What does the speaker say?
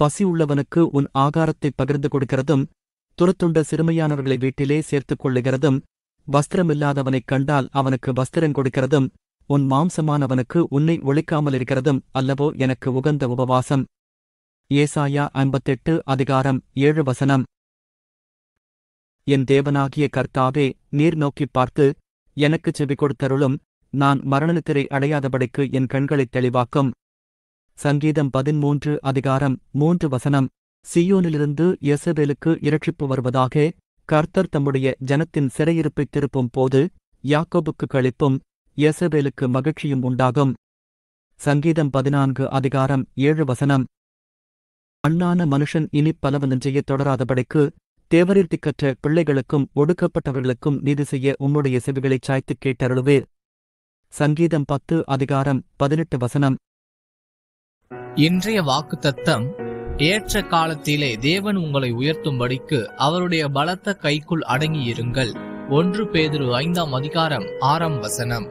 பசி உள்ளவனுக்கு உன் ஆகாரத்தை பகிர்ந்து கொடுக்கிறதும் துரத்துண்ட சிறுமையானவர்களை வீட்டிலே சேர்த்துக் கொள்ளுகிறதும் வஸ்திரமில்லாதவனைக் கண்டால் அவனுக்கு வஸ்திரம் கொடுக்கிறதும் உன் மாம்சமானவனுக்கு உன்னை ஒழிக்காமல் இருக்கிறதும் அல்லவோ எனக்கு உகந்த உபவாசம் ஏசாயா ஐம்பத்தெட்டு அதிகாரம் ஏழு வசனம் என் தேவனாகிய கர்த்தாவே நீர் நோக்கிப் பார்த்து எனக்குச் செவி கொடுத்தருளும் நான் மரணத்திரை அடையாதபடிக்கு என் கண்களைத் தெளிவாக்கும் சங்கீதம் பதிமூன்று அதிகாரம் மூன்று வசனம் சியோனிலிருந்து எசபேலுக்கு இரட்சிப்பு வருவதாக கர்த்தர் தம்முடைய ஜனத்தின் சிறையிருப்பை திருப்பும் போது யாக்கோபுக்கு கழிப்பும் எசபேலுக்கு மகிழ்ச்சியும் உண்டாகும் சங்கீதம் பதினான்கு அதிகாரம் ஏழு வசனம் அண்ணான மனுஷன் இனி பலவ நெஞ்சையே தொடராதபடிக்கு தேவரீர்த்தி கற்ற பிள்ளைகளுக்கும் ஒடுக்கப்பட்டவர்களுக்கும் நீதி செய்ய உம்முடைய செவிகளைச் சாய்த்து கேட்டருளுவேர் சங்கீதம் பத்து அதிகாரம் பதினெட்டு வசனம் இன்றைய வாக்கு தத்தம் ஏற்ற காலத்திலே தேவன் உங்களை உயர்த்தும்படிக்கு அவருடைய பலத்த கைக்குள் அடங்கியிருங்கள் ஒன்று பேதிரு ஐந்தாம் அதிகாரம் ஆறாம் வசனம்